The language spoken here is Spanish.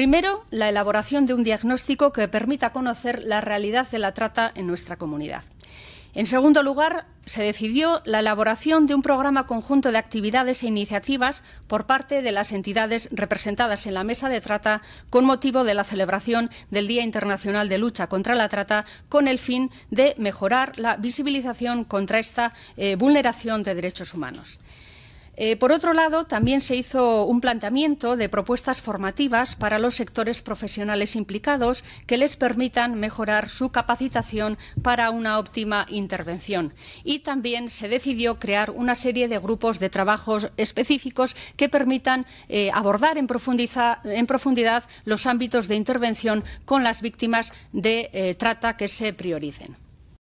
Primero, la elaboración de un diagnóstico que permita conocer la realidad de la trata en nuestra comunidad. En segundo lugar, se decidió la elaboración de un programa conjunto de actividades e iniciativas por parte de las entidades representadas en la mesa de trata con motivo de la celebración del Día Internacional de Lucha contra la Trata con el fin de mejorar la visibilización contra esta eh, vulneración de derechos humanos. Eh, por otro lado, también se hizo un planteamiento de propuestas formativas para los sectores profesionales implicados que les permitan mejorar su capacitación para una óptima intervención. Y también se decidió crear una serie de grupos de trabajos específicos que permitan eh, abordar en, profundidad los ámbitos de intervención con las víctimas de eh, trata que se prioricen.